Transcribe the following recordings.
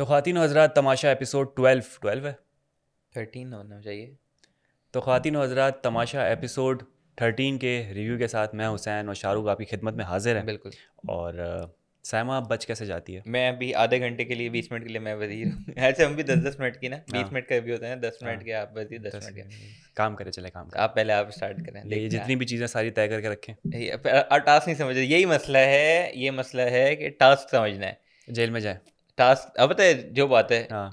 तो खातिन हजरात तमाशा एपिसोड ट्वेल्व ट्वेल्व है थर्टीन होना चाहिए तो खातिन हजरात तमाशा एपिसोड थर्टीन के रिव्यू के साथ मैं हुसैन और शाहरुख आपकी खिदमत में हाजिर हैं बिल्कुल और सैमा आप बच कैसे जाती है मैं अभी आधे घंटे के लिए बीस मिनट के लिए मैं वजीर हूँ ऐसे हम भी दस दस मिनट की ना हाँ। बीस मिनट का रिव्यू होता है दस मिनट के आप वजीर दस मिनट के काम करें चले काम करें आप पहले आप स्टार्ट करें ये जितनी भी चीज़ें सारी तय करके रखें टास्क नहीं समझ रहे यही मसला है ये मसला है कि टास्क समझना है जेल में जाए टास्क अब पता जो बात है हाँ।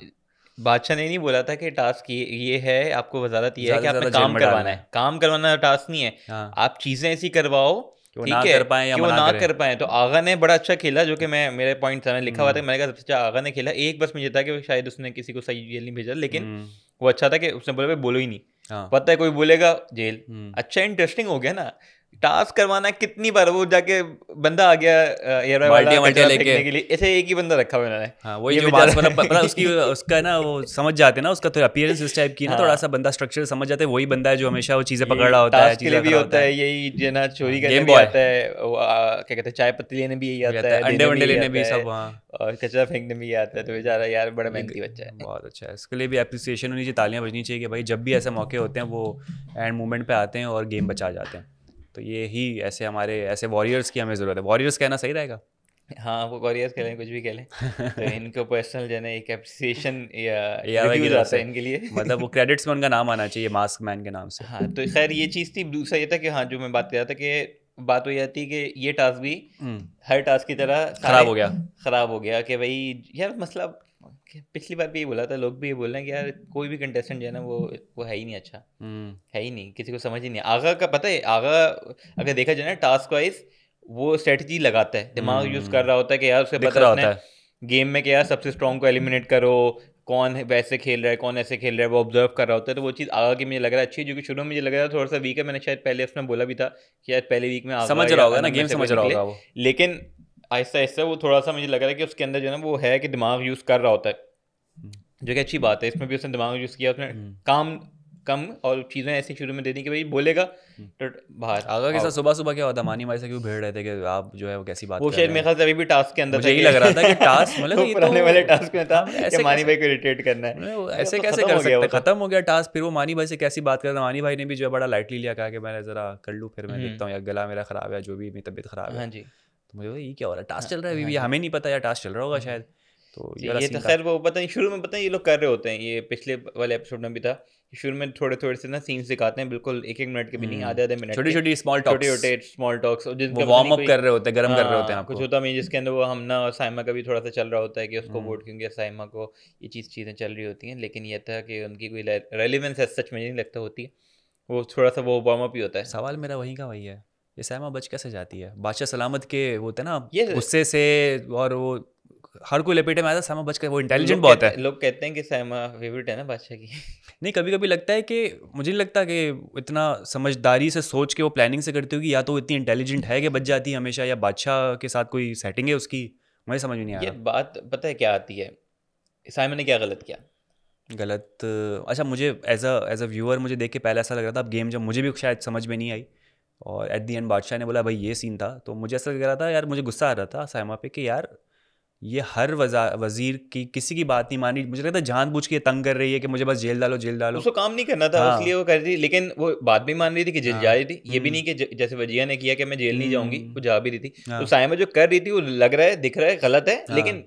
बादशाह ने नहीं बोला था कि टास्क ये ये है आपको वजारत ये है कि आपने काम करवाना है काम करवाना टास्क नहीं है हाँ. आप चीज़ें ऐसी करवाओ ठीक है कर पाए या वो ना कर पाए तो आगा ने बड़ा अच्छा खेला जो कि हम्म। मैं मेरे पॉइंट था लिखा हुआ था हम्म। मैंने कहा सबसे अच्छा आगा ने खेला एक बस मुझे था कि शायद उसने किसी को सही जेल नहीं भेजा लेकिन हम्म। वो अच्छा था कि उसने बोला भाई बोलो ही नहीं हाँ। पता है कोई बोलेगा जेल अच्छा इंटरेस्टिंग हो गया ना टास्क करवाना कितनी बार वो जाके बंदा आ गया वाला लेके के लिए ऐसे एक ही बंदा रखा हुआ हाँ, वही जो बात मतलब उसकी उसका ना वो समझ जाते ना उसका तो अपीयरेंस इस टाइप की ना हाँ। थोड़ा सा बंदा स्ट्रक्चर समझ जाते वही बंदा है जो हमेशा वो चीजें पकड़ रहा होता है चीजें भी होता है यही जना चोरी हाँ, करने भी आता है क्या कहते हैं चाय पत्ती लेने भी यही आता है अंडे वंडे लेने भी सब और कचरा फेंकने भी आता है तो बेचारा यार बड़ा मेहनती बच्चा है बहुत अच्छा है इसके लिए भी अप्रिसिएशन होनी चाहिए तालियां बजनी चाहिए कि भाई जब भी ऐसे मौके होते हैं वो एंड मोमेंट पे आते हैं और गेम बचा जाते हैं तो ये ही ऐसे हमारे ऐसे वॉरियर्स की हमें ज़रूरत है वॉरियर्स कहना सही रहेगा हाँ वो वॉरियर्स कह लें कुछ भी कह लें तो इनको पर्सनल जो है एक अप्रिसिएशन या जाता है इनके लिए मतलब वो क्रेडिट्स में उनका नाम आना चाहिए मास्क मैन के नाम से हाँ तो खैर ये चीज़ थी दूसरा ये था कि हाँ जो मैं बात कर रहा था कि बात हो जाती है कि ये टास्क भी हम्म। हर टास्क की तरह खराब हो गया खराब हो गया कि भाई यार मतलब पिछली बार भी ये बोला था लोग भी ये बोल रहे हैं कि यार कोई भी कंटेस्टेंट जो है ना वो वो है ही नहीं अच्छा हम्म। है ही नहीं किसी को समझ ही नहीं आगा का पता है आगा अगर देखा जाए ना टास्क वाइज वो स्ट्रेटजी लगाता है दिमाग यूज हम्म। कर रहा होता है कि यार उसके पता होता है गेम में कि यार सबसे स्ट्रॉन्ग को एलिमिनेट करो कौन वैसे खेल रहा है कौन ऐसे खेल रहा है वो ऑब्जर्व कर रहा होता है तो वो चीज़ आगा की मुझे लग रहा है अच्छी है जो कि शुरू में मुझे लग रहा था थोड़ा सा वीक है मैंने शायद पहले उसमें बोला भी था कि यार पहले वीक में आगा समझ रहा होगा ना गेम समझ रहा होगा वो लेकिन आहिस्ता आहिस्ता वो थोड़ा सा मुझे लग रहा है कि उसके अंदर जो है ना वो है कि दिमाग यूज़ कर रहा होता है हम्म। जो कि अच्छी बात है इसमें भी उसने दिमाग यूज़ किया उसने हम्म। काम कम और चीज़ें ऐसी शुरू में दे दी कि भाई बोलेगा हम्म। तो बाहर आगा के साथ सुबह सुबह क्या होता मानी भाई से क्यों भेड़ रहे थे कि आप जो है वो कैसी बात वो शायद मेरे ख्याल से अभी भी टास्क के अंदर यही लग रहा था कि टास्क मतलब ये तो पुराने वाले टास्क में था ऐसे मानी भाई को इरिटेट करना है ऐसे तो कैसे कर सकते तो। खत्म हो गया टास्क फिर वो मानी भाई से कैसी बात कर रहा मानी भाई ने भी जो है बड़ा लाइटली लिया कहा कि मैंने जरा कर लूँ फिर मैं देखता हूँ या गला मेरा खराब है जो भी मेरी तबीयत खराब है हाँ जी मुझे ये क्या हो रहा है टास्क हाँ, चल रहा है अभी हाँ, हाँ। हमें नहीं पता यार टास्क चल रहा होगा शायद तो ये, तो खैर वो पता नहीं शुरू में पता ये लोग कर रहे होते हैं ये पिछले वाले एपिसोड में भी था शुरू में थोड़े थोड़े से ना सीन दिखाते हैं बिल्कुल एक एक मिनट के भी नहीं आधे आधे मिनट छोटी छोटी स्मॉल टॉक्स छोटे छोटे स्मॉल टॉक्स वार्म अप कर रहे होते हैं गर्म कर रहे होते हैं कुछ होता नहीं जिसके अंदर वो हम ना साइमा का भी थोड़ा सा चल रहा होता है कि उसको वोट हम्म। क्योंकि साइमा को ये चीज़ चीज़ें चल रही होती हैं लेकिन यह था कि उनकी कोई रेलिवेंस है सच में नहीं लगता होती वो थोड़ा सा वो वार्म अप ही होता है सवाल मेरा वहीं का वही है ये सैमा बच कैसे जाती है बादशाह सलामत के होते हैं ना गुस्से से और वो हर कोई लपेटे में आता है सैमा बच कर वो इंटेलिजेंट बहुत है लोग कहते हैं कि सैमा फेवरेट है ना बादशाह की नहीं कभी कभी लगता है कि मुझे नहीं लगता कि इतना समझदारी से सोच के वो प्लानिंग से करती होगी या तो इतनी इंटेलिजेंट है कि बच जाती है हमेशा या बादशाह के साथ कोई सेटिंग है उसकी मुझे समझ में नहीं आया बात पता है क्या आती है सैमा ने क्या गलत किया गलत अच्छा मुझे as a as a viewer मुझे देख के पहले ऐसा लग रहा था अब गेम जब मुझे भी शायद समझ में नहीं आई और एट दी एंड बादशाह ने बोला भाई ये सीन था तो मुझे ऐसा लग रहा था यार मुझे गुस्सा आ रहा था साइमा पे कि यार ये हर वजा वजीर की किसी की बात नहीं मानी मुझे लगता है बुझ के तंग कर रही है कि मुझे बस जेल डालो जेल डालो उसको काम नहीं करना था हाँ। इसलिए वो कर रही लेकिन वो बात भी मान रही थी कि जेल हाँ। जा रही थी ये भी हम्म। नहीं कि जैसे वजिया ने किया कि मैं जेल नहीं जाऊंगी हम्म। वो जा भी रही थी तो हाँ। तो साइमा जो कर रही थी वो लग रहा है दिख रहा है गलत है हाँ। लेकिन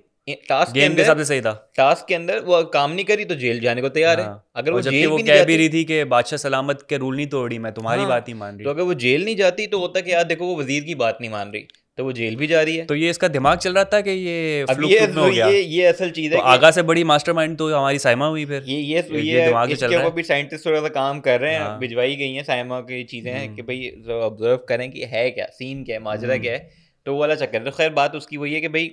टास्क गेम के हिसाब से सही था टास्क के अंदर वो काम नहीं करी तो जेल जाने को तैयार हाँ। है अगर वो जेल वो भी कह भी रही थी कि बादशाह सलामत के रूल नहीं तोड़ी मैं तुम्हारी हाँ। बात ही मान रही तो अगर वो जेल नहीं जाती तो होता कि यार देखो वो वजीर की बात नहीं मान रही तो वो जेल भी जा रही है तो ये इसका दिमाग चल रहा था कि ये अब ये, हो गया। ये ये असल चीज है तो आगा से बड़ी मास्टरमाइंड तो हमारी साइमा हुई फिर ये ये, ये, ये दिमाग इसके चल रहा है भी साइंटिस्ट थोड़ा सा काम कर रहे हैं हाँ। भिजवाई गई हैं साइमा की चीजें हैं कि हम्म। भाई ऑब्जर्व करें कि है क्या सीन क्या है माजरा हम्म। क्या है तो वो वाला चक्कर तो खैर बात उसकी वही है कि भाई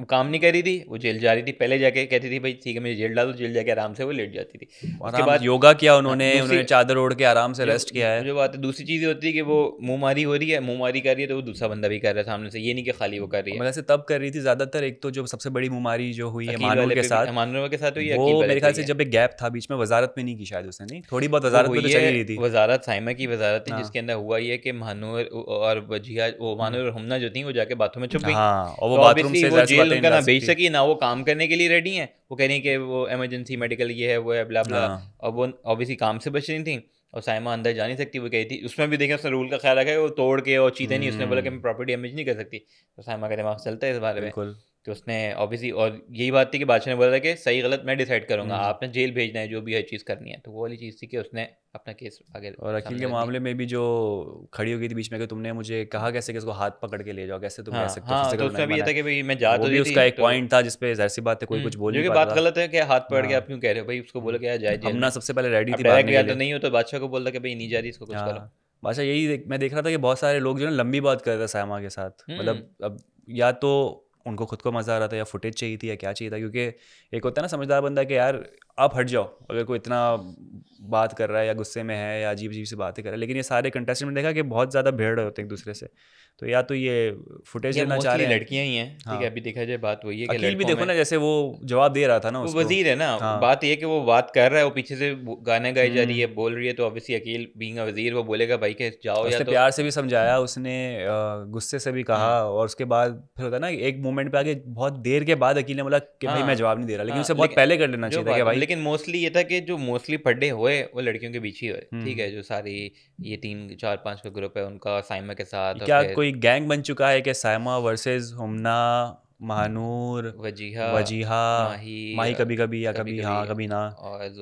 वो काम नहीं कर रही थी वो जेल जा रही थी पहले जाके कहती थी भाई ठीक है मुझे जेल दो जेल जाके आराम से वो लेट जाती थी उसके बाद योगा किया उन्होंने उन्होंने चादर ओढ़ के आराम से रेस्ट किया है जो बात है दूसरी चीज़ होती है कि वो मुँह मारी हो रही है मुँह मारी कर रही है तो वो दूसरा बंदा भी कर रहा है सामने से ये नहीं कि खाली वो कर रही है वैसे मतलब तब कर रही थी ज़्यादातर एक तो जो सबसे बड़ी मुँह मारी जो हुई है मानव के साथ मानव के साथ हुई वो मेरे ख्याल से जब एक गैप था बीच में वजारत में नहीं की शायद उसने नहीं थोड़ी बहुत वजारत तो हुई है थी वजारत साइमा की वजारत थी हाँ। जिसके अंदर हुआ ये कि मानोर और वजिया वो मानोर और हमना जो थी वो जाके बाथरूम में छुप गई हाँ, और वो तो बाथरूम से जेल उनका ना बेच सकी ना वो काम करने के लिए रेडी हैं वो कह रही हैं कि वो इमरजेंसी मेडिकल ये है वो है ब्ला ब्ला और वो ऑब्वियसली काम से बच रही थी और साइमा अंदर जा नहीं सकती वो कही थी उसमें भी देखें उसने रूल का ख्याल रखा है वो तोड़ के और चीते नहीं उसने बोला कि हम्म। मैं प्रॉपर्टी डैमेज नहीं कर सकती तो साइमा का दिमाग चलता है इस बारे में तो उसने ऑब्वियसली और यही बात थी कि बादशाह ने बोला था कि सही गलत मैं डिसाइड करूंगा हम्म। आपने जेल भेजना है जो भी हर चीज़ करनी है तो वो वाली चीज़ थी कि उसने अपना केस आगे और अखिल के मामले में भी जो खड़ी हो गई थी बीच में कि तुमने मुझे कहा कैसे कि उसको हाथ पकड़ के ले जाओ कैसे तुम हाँ, सकते हाँ, तो, उसमें भी ये था कि भाई मैं जा तो भी उसका एक पॉइंट तो था जिसपे जैसी बात है कोई हम्म, कुछ बोल जो बात गलत है कि हाथ पकड़ के हाँ। आप क्यों कह रहे हो भाई उसको बोलो क्या जाए हमना सबसे पहले रेडी थी तो नहीं हो तो बादशाह को बोल रहा कि भाई नहीं जा रही इसको कुछ हाँ। करो बादशाह यही मैं देख रहा था कि बहुत सारे लोग जो है लंबी बात कर रहे थे सामा के साथ हम्म। मतलब अब या तो उनको खुद को मज़ा आ रहा था या फुटेज चाहिए थी या क्या चाहिए था क्योंकि एक होता है ना समझदार बंदा कि यार आप हट जाओ अगर कोई इतना बात कर रहा है या गुस्से में है या अजीब अजीब से बातें कर रहा है लेकिन ये सारे कंटेस्टेंट में देखा कि बहुत ज़्यादा भीड़ होते हैं एक दूसरे से तो या तो ये फुटेज लेना चाह रही लड़कियां ही हैं ठीक है हाँ। अभी देखा जाए बात वही है कि अकील भी देखो ना जैसे वो जवाब दे रहा था ना वो वजीर है ना हाँ। बात ये कि वो बात कर रहा है वो पीछे से गाने गाई जा रही है हम्म। बोल रही है तो ऑब्वियसली अकील बीइंग अ वजीर वो बोलेगा भाई के जाओ उसने तो प्यार से भी समझाया उसने गुस्से से भी कहा हाँ। और उसके बाद फिर होता ना एक मोमेंट पे आगे बहुत देर के बाद अकील ने बोला कि भाई मैं हाँ। जवाब नहीं दे रहा लेकिन उसे बहुत पहले कर लेना चाहिए लेकिन मोस्टली ये था कि जो मोस्टली पड्डे हुए होए वो लड़कियों के बीच ही होए ठीक है हम्म। जो सारी ये तीन चार पांच का ग्रुप है उनका साइमा के साथ क्या कोई गैंग बन चुका है कि साइमा वर्सेस हमना महानूर वजीहा वजीहा माही माही कभी कभी या कभी, कभी हाँ कभी ना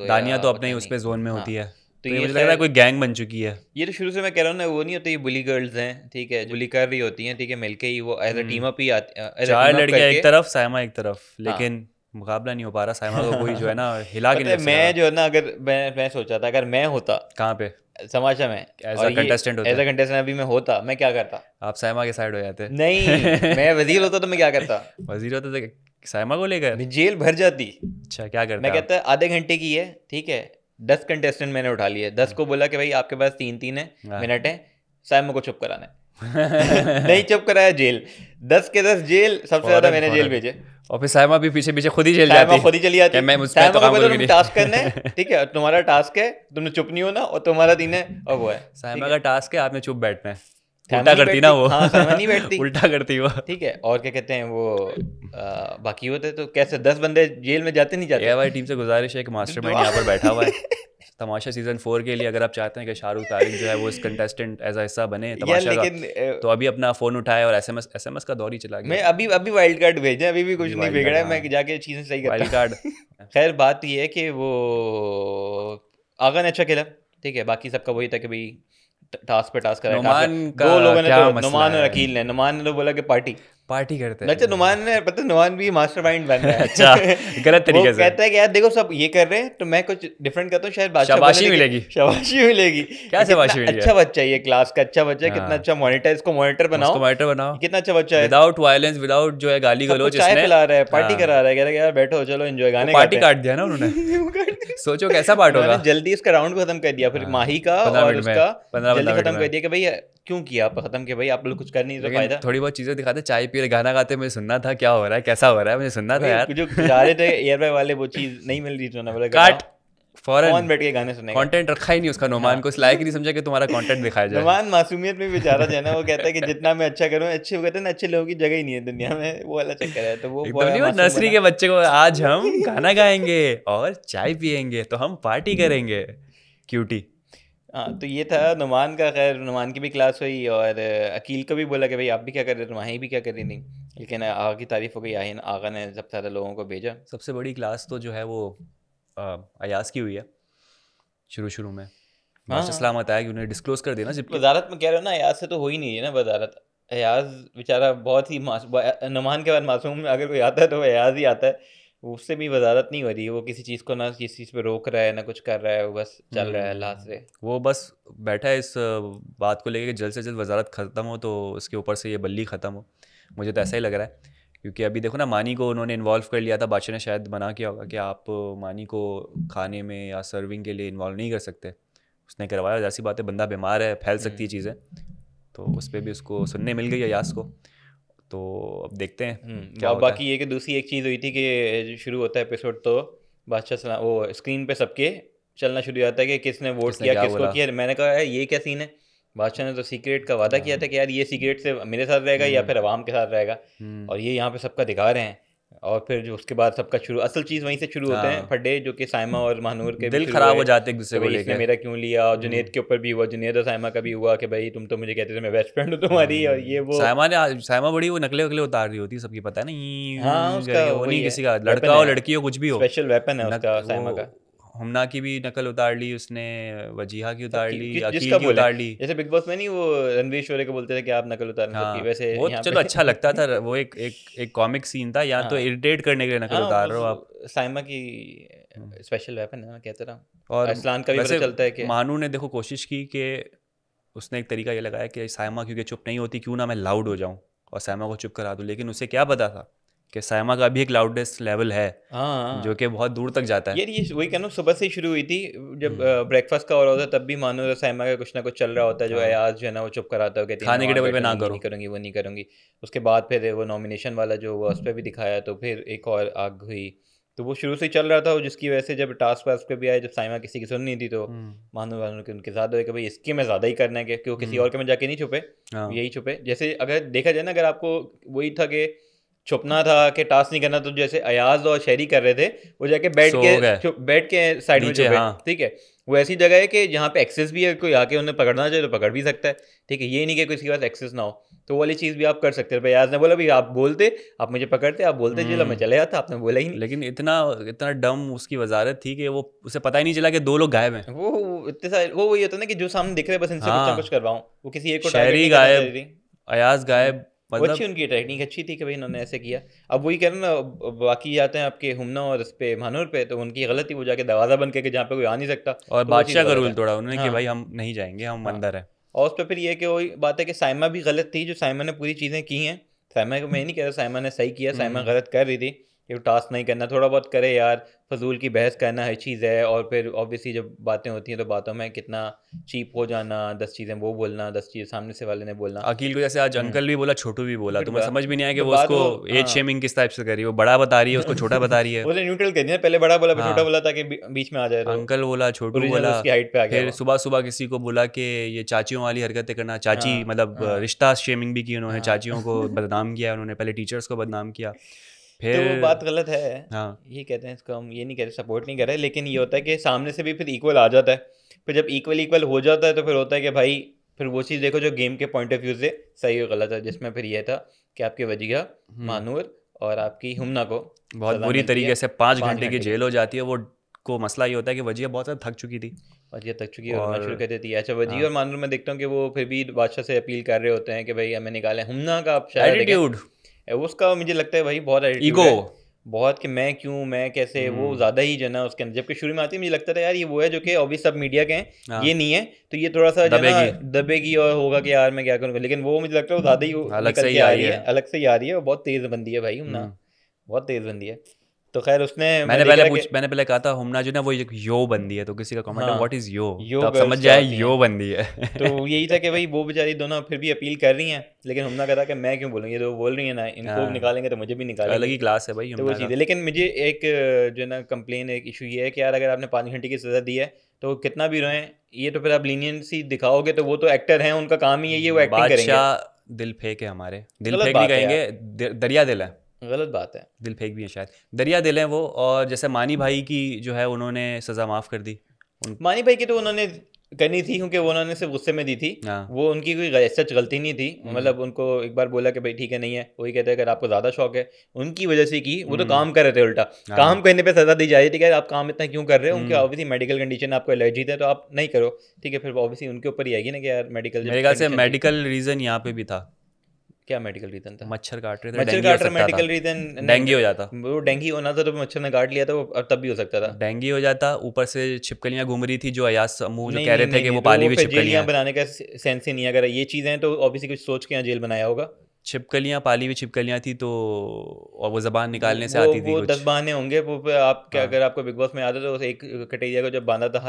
दानिया तो अपने ही उस पर जोन में हाँ। होती है तो, तो ये मुझे लग रहा है कोई गैंग बन चुकी है ये तो शुरू से मैं कह रहा हूँ ना वो नहीं होती ये बुली गर्ल्स हैं ठीक है बुली कर रही होती हैं ठीक है मिलके ही वो एज अ टीम अप ही आती है uh, चार लड़कियां एक तरफ सायमा एक तरफ हाँ। लेकिन मुकाबला नहीं हो पा रहा साइमा का कोई जो है ना हिला के नहीं मैं जो है ना अगर मैं मैं सोचा था अगर मैं होता कहाँ पे समाचा में एज अ कंटेस्टेंट होता एज अ कंटेस्टेंट अभी मैं होता मैं क्या करता आप साइमा के साइड हो जाते नहीं मैं वजीर होता तो मैं क्या करता वजीर होता तो साइमा को लेकर जेल भर जाती अच्छा क्या करता मैं कहता आधे घंटे की है ठीक है दस कंटेस्टेंट मैंने उठा लिए दस को बोला कि भाई आपके पास तीन तीन है हाँ। मिनट है साइमा को चुप कराना है नहीं चुप कराया जेल दस के दस जेल सबसे ज्यादा मैंने जेल भेजे और फिर साहिमा भी पीछे पीछे खुद ही जेल जाती खुद ही चली जाती मैं मुझ सायमा तो को तुम टास्क करना है ठीक है तुम्हारा टास्क है तुमने चुप नहीं होना और तुम्हारा दिन है और वो है साहिमा का टास्क है आपने चुप बैठना है उल्टा करती ना वो हाँ, नहीं बैठती उल्टा करती वो ठीक है और क्या कहते हैं वो आ, बाकी होते तो कैसे दस बंदे जेल में जाते नहीं जाते टीम से गुजारिश है कि मास्टर माइंड यहाँ पर बैठा हुआ है तमाशा सीजन फोर के लिए अगर आप चाहते हैं कि शाहरुख तारिक जो है वो इस कंटेस्टेंट एज हिस्सा बने तमाशा का तो अभी अपना फोन उठाए और एसएमएस एसएमएस का दौर ही चला गया मैं अभी अभी वाइल्ड कार्ड भेजे अभी भी कुछ नहीं बिगड़ा है मैं जाके चीजें सही हाँ। करता वाइल्ड कार्ड खैर बात यह है कि वो आगा ने अच्छा खेला ठीक है बाकी सबका वही था कि भाई टास्क पे टास्क करा नुमान का दो लोगों ने तो नुमान और अकील ने नुमान ने तो बोला कि पार्टी पार्टी करते हैं अच्छा नुमान ने पता नुमान भी मास्टर माइंड बन रहा है अच्छा गलत तरीके से कहता है कि यार देखो सब ये कर रहे हैं तो मैं कुछ डिफरेंट करता हूँ शायद शाबाशी मिलेगी शाबाशी मिलेगी क्या शाबाशी मिलेगी अच्छा बच्चा है ये क्लास का अच्छा बच्चा है कितना हाँ। अच्छा मॉनिटर इसको मॉनिटर बनाओ मॉनिटर बनाओ कितना अच्छा बच्चा है विदाउट वायलेंस विदाउट जो है गाली गलोच चाय पिला रहा है पार्टी हाँ। करा रहा है कह रहा है यार बैठो चलो एंजॉय गाने पार्टी काट दिया ना उन्होंने सोचो कैसा पार्ट होगा जल्दी इसका राउंड खत्म कर दिया फिर हाँ। माही का और उसका जल्दी खत्म कर दिया कि भाई क्यों किया आप खत्म के भाई आप लोग कुछ कर नहीं तो फायदा थोड़ी बहुत चीजें दिखाते चाय पी रहे गाना गाते मुझे सुनना था क्या हो रहा है कैसा हो रहा है मुझे सुनना था यार जो जा रहे थे एयरवे वाले वो चीज नहीं मिल रही थी बैठ के गाने सुने कंटेंट रखा ही नहीं उसका हाँ। को नहीं समझा कि तुम्हारा कंटेंट दिखाया जाए नोमान मासूमियत में बेचारा जो है ना वो कहता है कि जितना मैं अच्छा करूँ अच्छे वो कहते हैं अच्छे लोगों की जगह ही नहीं है दुनिया में वो वाला चक्कर है तो वो नर्सरी के बच्चे को आज हम गाना गाएंगे और चाय पियेंगे तो हम पार्टी करेंगे क्यूटी हाँ तो ये था नुमान का खैर नुमान की भी क्लास हुई और अकील को भी बोला कि भाई आप भी क्या कर रहे थे वहीं भी क्या कर रही थी लेकिन आगा की तारीफ हो गई आहिन आगा ने सबसे सारे लोगों को भेजा सबसे बड़ी क्लास तो जो है वो अयास की हुई है शुरू शुरू में इस्लाम हाँ। आया कि उन्हें डिस्क्लोज कर देना जबकि वजारत में कह रहे हो ना अयाज से तो हो ही नहीं है ना वजारत अयाज बेचारा बहुत ही नुमान के बाद मासूम अगर कोई आता है तो अयाज ही आता है उससे भी वजारत नहीं हो रही है वो किसी चीज़ को ना किसी चीज़ पे रोक रहा है ना कुछ कर रहा है वो बस चल रहा है लास्ट हम्म। से वो बस बैठा है इस बात को लेके कि जल्द से जल्द वजारत ख़त्म हो तो उसके ऊपर से ये बल्ली ख़त्म हो मुझे तो ऐसा ही लग रहा है क्योंकि अभी देखो ना मानी को उन्होंने इन्वॉल्व कर लिया था बादशाह ने शायद मना किया होगा कि आप मानी को खाने में या सर्विंग के लिए इन्वॉल्व नहीं कर सकते उसने करवाया जैसी बात है बंदा बीमार है फैल सकती है हम्म। चीज़ें तो उस पर भी उसको सुनने मिल गई है यास को तो अब देखते हैं हम्म, क्या बाकी ये कि दूसरी एक चीज़ हुई थी कि शुरू होता है एपिसोड तो बादशाह वो स्क्रीन पे सबके चलना शुरू हो जाता है कि किसने वोट किया किसको किया मैंने कहा है ये क्या सीन है बादशाह ने तो सीक्रेट का वादा किया हाँ। था कि यार ये सीक्रेट से मेरे साथ रहेगा या हम्म। फिर आवाम के साथ रहेगा हम्म। और ये यहाँ पे सबका दिखा रहे हैं और फिर जो उसके बाद सबका शुरू असल चीज़ वहीं से शुरू होते हैं हाँ। फड्डे जो कि सायमा और महानूर के दिल खराब हो जाते हैं को लेकर मेरा क्यों लिया और जुनेद हम्म। के ऊपर भी हुआ जुनेद और सायमा का भी हुआ कि भाई तुम तो मुझे कहते थे मैं बेस्ट फ्रेंड हूँ तुम्हारी और हम्म। ये वो साइमा ने सायमा बड़ी वो नकले वकले उतार रही होती सबकी पता नहीं हाँ उसका वो नहीं किसी का लड़का हो लड़की हो कुछ भी हो स्पेशल वेपन है उसका सायमा का हमना की भी नकल उतार ली उसने वजीहा की उतार ली अकील की उतार ली जैसे बिग बॉस में नहीं वो रणवीर शोरे को बोलते थे कि आप नकल उतार हाँ, सकती वैसे वो चलो अच्छा लगता था वो एक एक एक कॉमिक सीन था यहाँ तो इरिटेट हाँ। करने के लिए नकल हाँ, उतार रहे हो आप साइमा की स्पेशल हाँ। वेपन है कहते रहा और इस्लाम का भी पता चलता है कि मानू ने देखो कोशिश की कि उसने एक तरीका ये लगाया कि साइमा क्योंकि चुप नहीं होती क्यों ना मैं लाउड हो जाऊँ और साइमा को चुप करा दूँ लेकिन उसे क्या पता था कि सायमा का भी एक लाउडेस्ट लेवल है हाँ, हाँ जो कि बहुत दूर तक जाता है यार ये वही कहना सुबह से शुरू हुई थी जब ब्रेकफास्ट हम्म। का हो रहा होता तब भी मानो सायमा का कुछ ना कुछ चल रहा होता है जो हाँ। है आज जो है ना वो चुप कराता हो कहती खाने के टेबल पे ना करो करूँगी वो नहीं करूँगी उसके बाद फिर वो नॉमिनेशन वाला जो हुआ उस पर भी दिखाया तो फिर एक और आग हुई तो वो शुरू से चल रहा था जिसकी वजह से जब टास्क वास्क पे भी आए जब साइमा किसी की सुन नहीं थी तो हम्म। मानो मानो कि उनके साथ हो कि भाई इसके मैं ज़्यादा ही करना है क्योंकि वो किसी हम्म। और के में जाके नहीं छुपे हाँ। यही छुपे जैसे अगर देखा जाए ना अगर आपको वही था कि छुपना था कि टास्क नहीं करना तो जैसे अयाज और शहरी कर रहे थे वो जाके बैठ के बैठ के साइड में छुपे हाँ। ठीक है वो ऐसी जगह है कि जहाँ पे एक्सेस भी है कोई आके उन्हें पकड़ना चाहिए तो पकड़ भी सकता है ठीक है ये नहीं कि किसी के पास एक्सेस ना हो तो वाली चीज़ भी आप कर सकते हो अयाज ने बोला भाई आप बोलते आप मुझे पकड़ते आप बोलते चलो मैं हम्म। चले जाता आपने बोला ही नहीं लेकिन इतना इतना डम उसकी वजारत थी कि वो उसे पता ही नहीं चला कि दो लोग गायब हैं वो इतने सारे वो वही होता ना कि जो सामने दिख रहे बस इनसे हाँ। कुछ करवाऊँ वो किसी एक को गायब अयाज गायब मतलब अच्छी उनकी टेक्निक अच्छी थी कि भाई इन्होंने ऐसे किया अब वही कह रहे ना बाकी जाते हैं आपके हमना और इस पे महानूर पे तो उनकी गलती वो जाके दरवाज़ा बन के जहाँ पे कोई आ नहीं सकता तो और तो बादशाह का रूल तोड़ा उन्होंने हाँ। कि भाई हम नहीं जाएंगे हम हाँ। अंदर है और उस पर फिर ये कि वही बात है कि साइमा भी गलत थी जो साइमा ने पूरी चीज़ें की हैं साइमा को मैं नहीं कह रहा साइमा ने सही किया साइमा हम्म। गलत कर रही थी ये टास्क नहीं करना थोड़ा बहुत करे यार फजूल की बहस करना हर चीज़ है और फिर ऑब्वियसली जब बातें होती हैं तो बातों में कितना चीप हो जाना दस चीज़ें वो बोलना दस चीज़ें सामने से वाले ने बोलना अकील को जैसे आज अंकल हम्म। भी बोला छोटू भी बोला तो मैं समझ भी नहीं आया कि वो उसको एज शेमिंग हाँ। किस टाइप से करी वो बड़ा बता रही है उसको छोटा बता रही है उसने न्यूट्रल कर दिया पहले बड़ा बोला हाँ। छोटा बोला ताकि बीच में आ जाए अंकल तो। बोला छोटू बोला हाइट पे आ गया फिर सुबह सुबह किसी को बोला कि ये चाचियों वाली हरकतें करना चाची हाँ, मतलब रिश्ता शेमिंग भी की उन्होंने चाचियों को बदनाम किया उन्होंने पहले टीचर्स को बदनाम किया तो फिर तो बात गलत है हाँ ये कहते हैं इसको हम ये नहीं कहते सपोर्ट नहीं कर रहे लेकिन ये होता है कि सामने से भी फिर इक्वल आ जाता है फिर जब इक्वल इक्वल हो जाता है तो फिर होता है कि भाई फिर वो चीज़ देखो जो गेम के पॉइंट ऑफ व्यू से सही और गलत है जिसमें फिर यह था कि आपके वजीहा हम्म। मानूर और आपकी हमना को बहुत बुरी तरीके से पाँच घंटे की जेल हो जाती है वो को मसला ये होता है कि वजीह बहुत ज़्यादा थक चुकी थी वजीह थक चुकी है और शुरू कर देती है अच्छा वजीह हाँ। और मानूर मैं देखता हूँ कि वो फिर भी बादशाह से अपील कर रहे होते हैं कि भाई हमें निकालें हमना का आप शायद उसका मुझे लगता है भाई बहुत ईगो बहुत कि मैं क्यों मैं कैसे वो हम्म। ज़्यादा ही जो है ना उसके अंदर जबकि शुरू में आती है मुझे लगता था यार ये वो है जो कि ऑब्वियस सब मीडिया के हैं हाँ। ये नहीं है तो ये थोड़ा सा दबेगी दबेगी और होगा कि यार मैं क्या करूँगा लेकिन वो मुझे लगता है वो हम्म। ज़्यादा ही अलग से ही आ रही है अलग से ही आ रही है और बहुत तेज़ बंदी है भाई ना हम्म। बहुत तेज़ बंदी है तो खैर उसने मैंने पहले पूछ मैंने पहले कहा था हमना जो ना वो यो बंदी है तो किसी का comment what is yo yo तो आप समझ जाए यो बंदी है तो यही था कि भाई वो बेचारी दोनों फिर भी अपील कर रही हैं लेकिन हमना कहता कि मैं क्यों बोलूँ ये तो बोल रही है ना इनको हाँ। निकालेंगे तो मुझे भी निकाल अलग ही क्लास है भाई तो वो चीज़ है लेकिन मुझे एक जो है ना कंप्लेन एक इशू ये है कि यार अगर आपने पाँच घंटे की सज़ा दी है तो कितना भी रोएं ये तो फिर आप लीनियंसी दिखाओगे तो वो तो एक्टर हैं उनका काम ही है ये वो एक्टिंग करेंगे दिल फेंक है हमारे दिल फेंक नहीं कहेंगे दरिया दिल है गलत बात है दिल फेंक भी है शायद दरिया दिल है वो और जैसे मानी भाई की जो है उन्होंने सज़ा माफ़ कर दी उन... मानी भाई की तो उन्होंने करनी थी क्योंकि वो उन्होंने सिर्फ गुस्से में दी थी हाँ। वो उनकी कोई सच गलती नहीं थी हम्म। मतलब उनको एक बार बोला कि भाई ठीक है नहीं है वही कहते हैं अगर आपको ज़्यादा शौक है उनकी वजह से की वो तो हम्म। काम कर रहे थे उल्टा हाँ। काम करने पे सज़ा दी जा रही थी आप काम इतना क्यों कर रहे हो उनके ऑब्वियसली मेडिकल कंडीशन आपको एलर्जी थे तो आप नहीं करो ठीक है फिर ऑब्वियसली उनके ऊपर ही आएगी ना कि यार मेडिकल से मेडिकल रीज़न यहाँ पे भी था क्या मेडिकल रीजन था मच्छर काट रहे थे मच्छर काट रहे मेडिकल रीजन डेंगू हो जाता वो डेंगू होना था तो मच्छर ने काट लिया था वो तब भी हो सकता था डेंगू हो जाता ऊपर से छिपकलियां घूम रही थी जो अयास समूह जो कह रहे थे कि वो पाली हुई छिपकलियां बनाने का सेंस ही नहीं अगर ये चीज़ें तो ऑब्वियसली कुछ सोच के यहाँ जेल बनाया होगा छिपकलियाँ पाली हुई छिपकलियाँ थी तो और वो जबान निकालने से वो, आती थी वो दस बहाने होंगे वो आप क्या हाँ। अगर आपको बिग बॉस में आता तो एक कटैया को जब बांधा था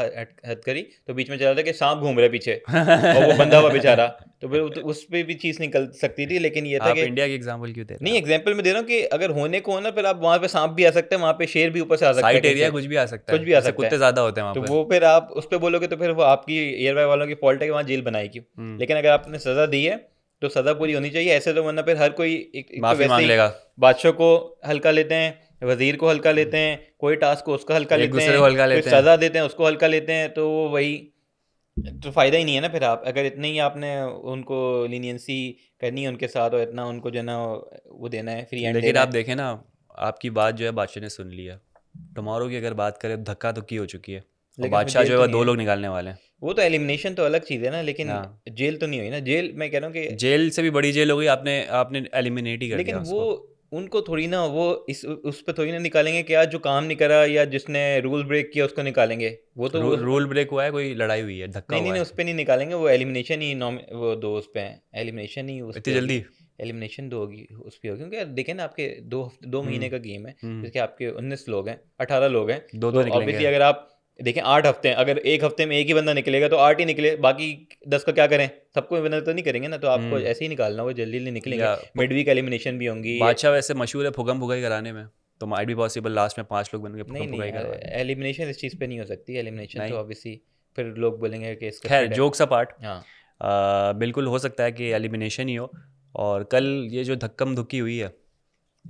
हथकरी तो बीच में चला था कि सांप घूम रहे पीछे और वो बंदा हुआ बेचारा तो फिर उस पर भी चीज़ निकल सकती थी लेकिन ये था कि इंडिया की एग्जाम्पल क्यों दे नहीं एग्जाम्पल में दे रहा हूँ कि अगर होने को होना फिर आप वहाँ पे सांप भी आ सकते हैं वहाँ पे शेर भी ऊपर से आ सकता है कुछ भी आ सकता है कुछ भी आ सकता है कुत्ते ज़्यादा होते हैं तो वो फिर आप उस पर बोलोगे तो फिर वो आपकी एयरवे वालों की फॉल्ट है कि वहाँ जेल बनाएगी हम्म। लेकिन अगर आपने सज़ा दी है तो सजा पूरी होनी चाहिए ऐसे तो वरना फिर हर कोई एक, एक तो माफी तो मांग लेगा बादशाह को हल्का लेते हैं वजीर को हल्का लेते हैं कोई टास्क को उसका हल्का लेते हैं हल्का लेते हैं सजा देते हैं उसको हल्का लेते हैं तो वो वही तो फ़ायदा ही नहीं है ना फिर आप अगर इतने ही आपने उनको लीनियंसी करनी है उनके साथ और इतना उनको जो है ना वो देना है फ्री एंड लेकिन आप देखें ना आपकी बात जो है बादशाह ने सुन लिया टमारो की अगर बात करें धक्का धुक्की तो हो चुकी है बादशाह जो है तो दो लोग निकालने वाले हैं वो तो एलिमिनेशन तो अलग चीज़ है ना लेकिन ना। हाँ। जेल तो नहीं हुई ना जेल मैं कह रहा हूँ कि जेल से भी बड़ी जेल हो गई आपने आपने एलिमिनेट ही कर लेकिन दिया वो उनको थोड़ी ना वो इस उस पर थोड़ी ना निकालेंगे कि आज जो काम नहीं करा या जिसने रूल ब्रेक किया उसको निकालेंगे वो तो रू, रूल ब्रेक हुआ है कोई लड़ाई हुई है धक्का नहीं नहीं, नहीं उस पर नहीं निकालेंगे वो एलिमिनेशन ही नॉम वो दो उस पर एलिमिनेशन ही उस इतनी जल्दी एलिमिनेशन दो होगी उस पर होगी क्योंकि देखें ना आपके दो हफ्ते दो हम्म। महीने का गेम है हम्म। जिसके आपके उन्नीस लोग हैं अठारह लोग हैं दो दो तो अगर आप देखें आठ हफ्ते हैं अगर एक हफ्ते में एक ही बंदा निकलेगा तो आठ ही निकले बाकी दस का क्या करें सबको बंदा तो नहीं करेंगे ना तो आपको हम्म। ऐसे ही निकालना होगा जल्दी जल्दी निकलेंगे मिड वीक एलिमिनेशन भी होंगी अच्छा वैसे मशहूर है फुगम फुगाई कराने में तो माइट भी पॉसिबल लास्ट में पांच लोग बन गए नहीं, एलिमिनेशन इस चीज़ पर नहीं हो सकती एलिमिनेशन तो ऑब्वियसली फिर लोग बोलेंगे कि इसका खैर जोक्स पार्ट हाँ बिल्कुल हो सकता है कि एलिमिनेशन ही हो और कल ये जो धक्कम धुक्की हुई है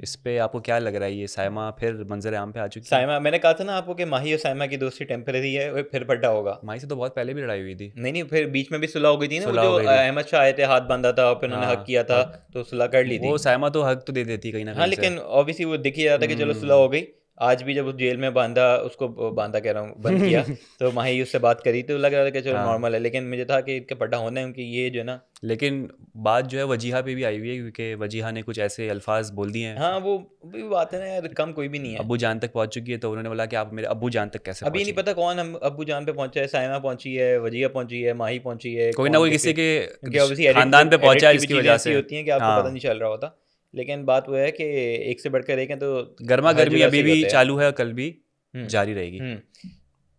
इस पे आपको क्या लग रहा है ये साइमा फिर मंजर आम पे आ चुकी साइमा मैंने कहा था ना आपको कि माही और साइमा की दोस्ती टेम्परेरी है फिर बड्डा होगा माही से तो बहुत पहले भी लड़ाई हुई थी नहीं नहीं फिर बीच में भी सुलह हो गई थी ना जो अहमद शाह आए थे हाथ बांधा था और फिर उन्होंने हाँ, हक किया था तो सुलह कर ली थी वो साइमा तो हक तो दे देती कहीं ना हाँ लेकिन ऑब्वियसली वो दिख ही जाता कि चलो हम्म। सुलह हो गई आज भी जब उस जेल में बांधा उसको बांधा कह रहा हूँ बंद किया तो माही उससे बात करी तो लग रहा था कि चलो नॉर्मल हाँ। है लेकिन मुझे था कि इनके पड्डा होना है उनकी ये जो है ना लेकिन बात जो है वजीहा पे भी आई हुई है क्योंकि वजीहा ने कुछ ऐसे अल्फाज बोल दिए हैं हाँ वो भी बात है ना यार कम कोई भी नहीं है अबू जान तक पहुंच चुकी है तो उन्होंने बोला कि आप मेरे अबू जान तक कैसे अभी नहीं पता कौन हम अबू जान पे पहुंचा है साइमा पहुंची है वजीहा पहुंची है माही पहुंची है कोई ना कोई किसी के खानदान पे पहुंचा है इसकी वजह से होती है कि आपको पता हाँ। नहीं चल रहा होता लेकिन बात वो है कि एक से बढ़कर एक है तो गर्मा गर्मी अभी भी चालू है कल भी हम्म। जारी रहेगी हम्म।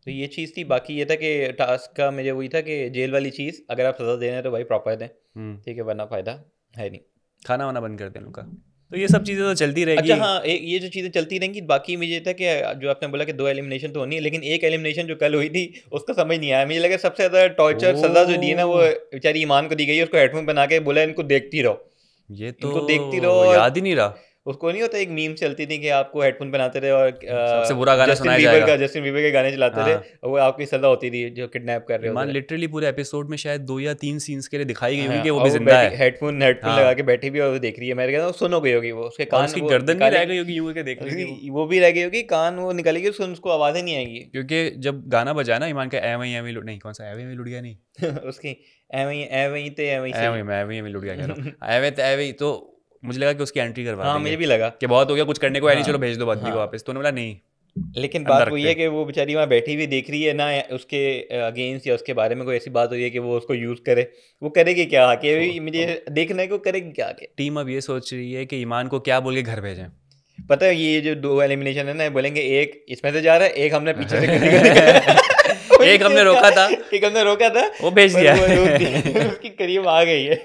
तो ये चीज़ थी बाकी ये था कि टास्क का मुझे वही था कि जेल वाली चीज़ अगर आप सजा दे रहे हैं तो भाई प्रॉपर दें हम्म। ठीक है वरना फ़ायदा है नहीं खाना वाना बंद कर दें उनका तो ये सब चीज़ें तो चलती रहेगी अच्छा हाँ ए, ये जो चीज़ें चलती रहेंगी बाकी मुझे था कि जो आपने बोला कि दो एलिमिनेशन तो होनी है लेकिन एक एलिमिनेशन जो कल हुई थी उसका समझ नहीं आया मुझे लगा सबसे ज़्यादा टॉर्चर सजा जो दी है ना वो बेचारी ईमान को दी गई है उसको हेडफोन बना के बोला इनको देखती रहो ये तो देखती रहो याद ही नहीं रहा उसको नहीं होता एक मीम चलती थी कि आपको हेडफोन पहनाते थे और सबसे बुरा गाना सुनाया जाएगा का जस्टिन बीबर के गाने चलाते हाँ। थे वो आपकी सजा होती थी जो किडनैप कर रहे हो लिटरली पूरे एपिसोड में शायद दो या तीन सीन्स के लिए दिखाई गई होगी हाँ, कि वो भी जिंदा है हेडफोन हेडफोन हाँ। लगा के बैठी भी और देख रही है मेरे कहना तो सुन हो गई होगी वो उसके कान की गर्दन भी रह गई होगी यूं के देख रही वो भी रह गई होगी कान वो निकलेगी सुन उसको आवाज ही नहीं आएगी क्योंकि जब गाना बजाना ईमान का एवं एवं लुट नहीं कौन सा एवं एवं लुट गया नहीं उसकी एवं एवं ते एवं एवं एवं लुट गया कह रहा हूं एवं एवं तो मुझे लगा कि उसकी एंट्री करवा हाँ मुझे भी लगा कि बहुत हो गया कुछ करने को हाँ, चलो भेज दो बंदी को हाँ। वापस तो उन्होंने बोला नहीं लेकिन बात वही है कि वो बेचारी वहाँ बैठी हुई देख रही है ना उसके अगेंस्ट या उसके बारे में कोई ऐसी बात हो रही है कि वो उसको यूज़ करे वो करेगी क्या आके मुझे तो देखना है कि वो करेगी क्या आके टीम अब ये सोच रही है कि ईमान को क्या बोल के घर भेजें पता है ये जो दो एलिमिनेशन है ना बोलेंगे एक इसमें से जा रहा है एक हमने पीछे से एक हमने रोका था एक हमने रोका था वो भेज दिया उसकी करीब आ गई है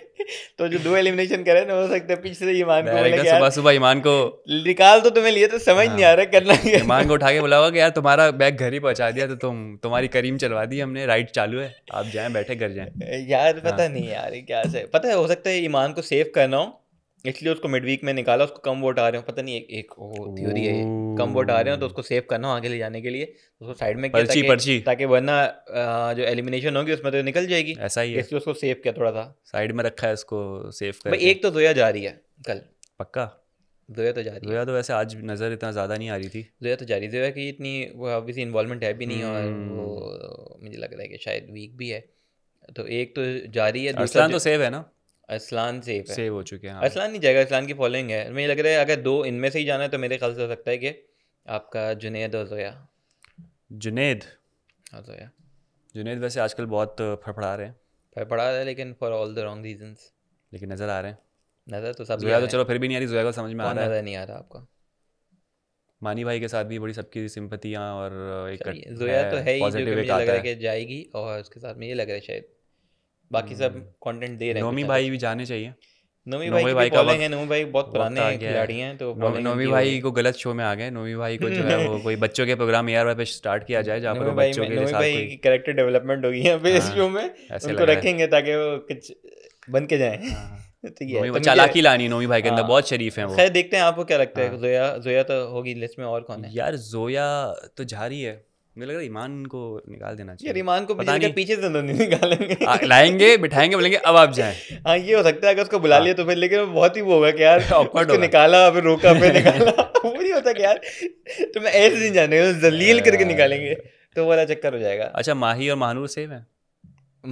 तो जो दो एलिमिनेशन करे ना हो सकता है पीछे से ईमान को सुबह सुबह ईमान को निकाल तो तुम्हें लिए तो समझ नहीं आ हाँ। रहा करना ईमान को उठा के बुलावा कि यार तुम्हारा बैग घर ही पहुंचा दिया तो तुम तुम्हारी करीम चलवा दी हमने राइड चालू है आप जाए बैठे घर जाए यार पता हाँ। नहीं यार क्या से पता है हो सकता है ईमान को सेव करना हो इसलिए उसको मिड वीक में निकाला उसको कम वोट आ रहे हो पता नहीं एक एक वो थ्योरी है कम वोट आ रहे हो तो उसको सेव करना हो आगे ले जाने के लिए उसको साइड में पर्ची पर्ची ताकि वरना जो एलिमिनेशन होगी उसमें तो निकल जाएगी ऐसा ही है इसलिए उसको सेव किया थोड़ा सा साइड में रखा है उसको सेव कर एक तो जोया जा रही है कल पक्का जोया तो जा रही है जोया तो वैसे आज नज़र इतना ज़्यादा नहीं आ रही थी जोया तो जा रही जोया की इतनी वो ऑब्वियसली इन्वॉल्वमेंट है भी नहीं और हम्म। वो मुझे लग रहा है कि शायद वीक भी है तो एक तो जा रही है दूसरा तो सेव है ना असलान सेव है सेव हो चुके हैं हाँ। असलान नहीं जाएगा असलान की फॉलोइंग है मुझे लग रहा है अगर दो इनमें से ही जाना है तो मेरे ख्याल से हो सकता है कि आपका जुनेद और जोया जुनेद और हाँ, जोया जुनेद वैसे आजकल बहुत फड़फड़ा रहे हैं फड़फड़ा रहे हैं लेकिन for all the wrong reasons लेकिन नज़र आ रहे हैं नज़र तो सब जोया तो चलो फिर भी नहीं आ रही जोया को समझ में आ रहा है नज़र नहीं आ रहा आपका मानी भाई के साथ भी बड़ी सबकी सिंपतियाँ और एक जोया तो है ही जो मुझे लग रहा है कि जाएगी और उसके साथ में ये लग रहा है शायद बाकी सब कंटेंट हम्म। दे रहे हैं नोमी भाई भी जाने चाहिए नोमी भाई, भाई का है नोमी भाई बहुत पुराने खिलाड़ी हैं तो नोमी भाई को गलत शो में आ गए नोमी भाई को जो है वो कोई बच्चों के प्रोग्राम एआर पे स्टार्ट किया जाए जहाँ पर बच्चों के नोमी भाई की कैरेक्टर डेवलपमेंट होगी यहाँ पे इस शो हाँ, में उनको रखेंगे ताकि वो कुछ बन के जाए हाँ, हाँ। तो तो चालाकी लानी नोमी भाई के अंदर बहुत शरीफ है वो खैर देखते हैं आपको क्या लगता है जोया जोया तो होगी लिस्ट में और कौन है यार जोया तो जा रही है मुझे लग रहा है ईमान को निकाल देना चाहिए यार ईमान को पता नहीं पीछे से तो नहीं निकालेंगे लाएंगे बिठाएंगे बोलेंगे अब आप जाएं हाँ ये हो सकता है अगर उसको बुला लिया तो फिर लेकिन बहुत ही वो होगा कि यार ऑकवर्ड होगा निकाला फिर रोका फिर निकाला वो नहीं होता कि यार तो मैं ऐसे नहीं जाने जलील करके निकालेंगे तो वाला चक्कर हो जाएगा अच्छा माही और महानूर सेम है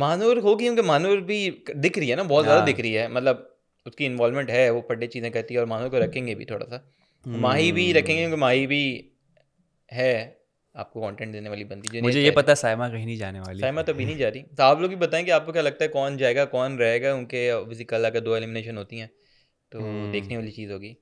महानूर होगी क्योंकि महानूर भी दिख रही है ना बहुत ज़्यादा दिख रही है मतलब उसकी इन्वॉल्वमेंट है वो पड्डे चीज़ें करती है और मानूर को रखेंगे भी थोड़ा सा hmm. माही भी रखेंगे क्योंकि माही भी है आपको कंटेंट देने वाली बनती है मुझे ये पता साइमा कहीं नहीं जाने वाली साइमा तो भी नहीं जा रही तो आप लोग भी बताएं कि आपको क्या लगता है कौन जाएगा कौन रहेगा उनके ऑब्वियसली कल अगर दो एलिमिनेशन होती हैं तो हम्म। देखने वाली चीज़ होगी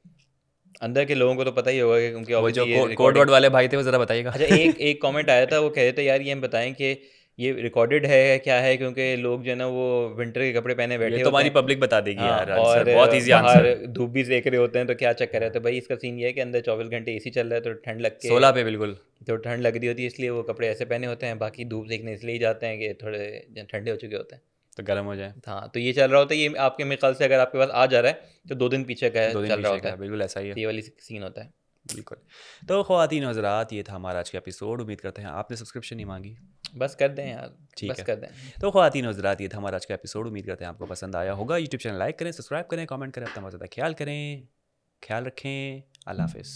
अंदर के लोगों को तो पता ही होगा कि उनके वो जो कोड वर्ड वाले भाई थे वो ज़रा बताइएगा अच्छा एक एक कमेंट आया था वो कह रहे थे यार ये हम बताएं कि ये रिकॉर्डेड है क्या है क्योंकि लोग जो है ना वो विंटर के कपड़े पहने बैठे तो हमारी पब्लिक बता देगी हाँ, यार और बहुत इजी आंसर धूप भी देख रहे होते हैं तो क्या चक्कर है तो भाई इसका सीन ये है कि अंदर चौबीस घंटे सी चल रहा है तो ठंड लग के सोलह पे बिल्कुल तो ठंड लग रही होती है इसलिए वो कपड़े ऐसे पहने होते हैं बाकी धूप देखने इसलिए जाते हैं कि थोड़े ठंडे हो चुके होते हैं तो गर्म हो जाए हाँ तो ये चल रहा होता है ये आपके मेरे ख्याल से अगर आपके पास आ जा रहा है तो दो दिन पीछे का है चल रहा होता है बिल्कुल ऐसा ही है तो ये वाली सीन होता है बिल्कुल तो खुवान हजरात ये था हमारा आज का एपिसोड उम्मीद करते हैं आपने सब्सक्रिप्शन नहीं मांगी बस कर दें यार ठीक बस है कर दें तो खुवान हजरात ये था हमारा आज का एपिसोड उम्मीद करते हैं आपको पसंद आया होगा यूट्यूब चैनल लाइक करें सब्सक्राइब करें कमेंट करें अपना बहुत ज़्यादा ख्याल करें ख्याल रखें अल्लाह हाफ़